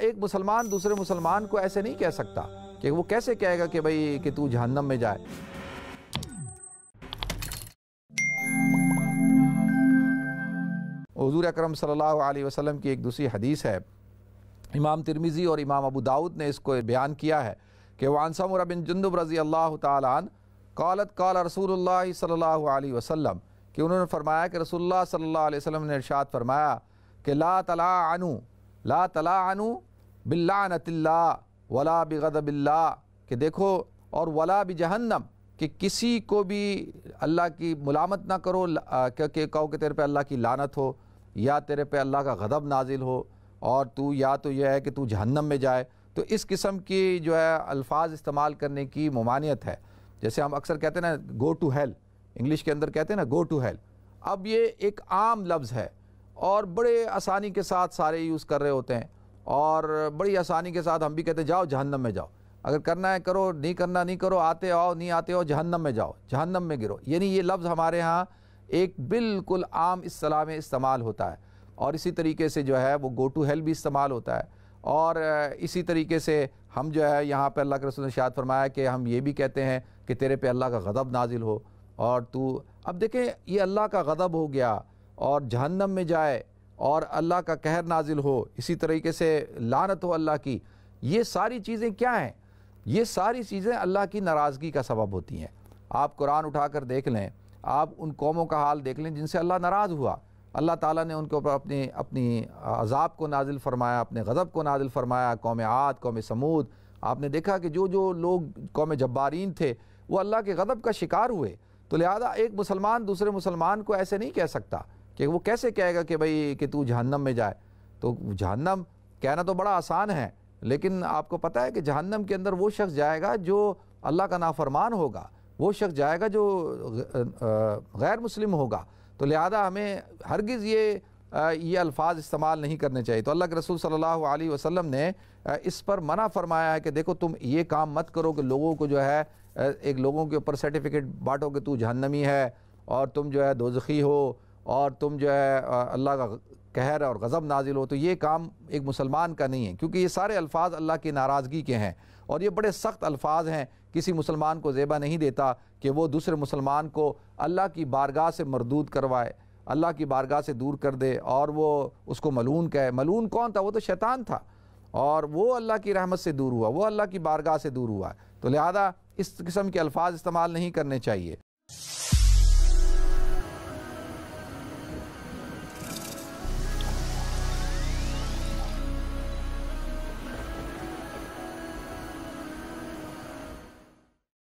ایک مسلمان دوسرے مسلمان کو ایسے نہیں کہہ سکتا کہ وہ کیسے کہے گا کہ بھئی کہ تو جہنم میں جائے حضور اکرم صلی اللہ علیہ وسلم کی ایک دوسری حدیث ہے امام ترمیزی اور امام ابو دعوت نے اس کو بیان کیا ہے کہ وانسام رب جندب رضی اللہ تعالیٰ عنہ قالت قال رسول اللہ صلی اللہ علیہ وسلم کہ انہوں نے فرمایا کہ رسول اللہ صلی اللہ علیہ وسلم نے ارشاد فرمایا کہ لا تلا عنو لا تلا باللعنت اللہ ولا بغضب اللہ کہ دیکھو اور ولا بجہنم کہ کسی کو بھی اللہ کی ملامت نہ کرو کہ کہو کہ تیرے پہ اللہ کی لانت ہو یا تیرے پہ اللہ کا غضب نازل ہو اور تو یا تو یہ ہے کہ تو جہنم میں جائے تو اس قسم کی جو ہے الفاظ استعمال کرنے کی ممانعت ہے جیسے ہم اکثر کہتے ہیں نا گو ٹو ہیل انگلش کے اندر کہتے ہیں نا گو ٹو ہیل اب یہ ایک عام لفظ ہے اور بڑے آسانی کے ساتھ سارے یوز کر رہے ہوتے ہیں اور بڑی آسانی کے ساتھ ہم بھی کہتے ہیں جاؤ جہنم میں جاؤ اگر کرنا ہے کرو نہیں کرنا نہیں کرو آتے آؤ نہیں آتے آؤ جہنم میں جاؤ جہنم میں گرو یعنی یہ لفظ ہمارے ہاں ایک بالکل عام اصطلاح میں استعمال ہوتا ہے اور اسی طریقے سے جو ہے وہ گو ٹو ہیل بھی استعمال ہوتا ہے اور اسی طریقے سے ہم جو ہے یہاں پہ اللہ کے رسول نے شاید فرمایا کہ ہم یہ بھی کہتے ہیں کہ تیرے پہ اللہ کا غضب نازل ہو اور تو اب دیکھیں یہ اللہ کا غضب ہو گیا اور جہنم میں جائے اور اللہ کا کہر نازل ہو اسی طریقے سے لانت ہو اللہ کی یہ ساری چیزیں کیا ہیں یہ ساری چیزیں اللہ کی ناراضگی کا سبب ہوتی ہیں آپ قرآن اٹھا کر دیکھ لیں آپ ان قوموں کا حال دیکھ لیں جن سے اللہ ناراض ہوا اللہ تعالیٰ نے ان کے اوپر اپنی اپنی عذاب کو نازل فرمایا اپنے غضب کو نازل فرمایا قوم عاد قوم سمود آپ نے دیکھا کہ جو جو لوگ قوم جبارین تھے وہ اللہ کے غضب کا شکار ہوئے تو لہذا ایک مسلمان دوسرے مسلمان کو ایسے نہیں کہہ سکتا کہ وہ کیسے کہے گا کہ بھئی کہ تو جہنم میں جائے تو جہنم کہنا تو بڑا آسان ہے لیکن آپ کو پتہ ہے کہ جہنم کے اندر وہ شخص جائے گا جو اللہ کا نافرمان ہوگا وہ شخص جائے گا جو غیر مسلم ہوگا تو لہذا ہمیں ہرگز یہ یہ الفاظ استعمال نہیں کرنے چاہیے تو اللہ کے رسول صلی اللہ علیہ وسلم نے اس پر منع فرمایا ہے کہ دیکھو تم یہ کام مت کرو کہ لوگوں کو جو ہے ایک لوگوں کے اوپر سرٹیفکیٹ بانٹو کہ تو جہنمی ہے اور تم جو ہے دوزخی ہو اور تم جو ہے اللہ کا قہر اور غضب نازل ہو تو یہ کام ایک مسلمان کا نہیں ہے کیونکہ یہ سارے الفاظ اللہ کی ناراضگی کے ہیں اور یہ بڑے سخت الفاظ ہیں کسی مسلمان کو زیبہ نہیں دیتا کہ وہ دوسرے مسلمان کو اللہ کی بارگاہ سے مردود کروائے اللہ کی بارگاہ سے دور کر دے اور وہ اس کو ملون کہے ملون کون تھا وہ تو شیطان تھا اور وہ اللہ کی رحمت سے دور ہوا وہ اللہ کی بارگاہ سے دور ہوا تو لہذا اس قسم کے الفاظ استعمال نہیں کرنے چاہیے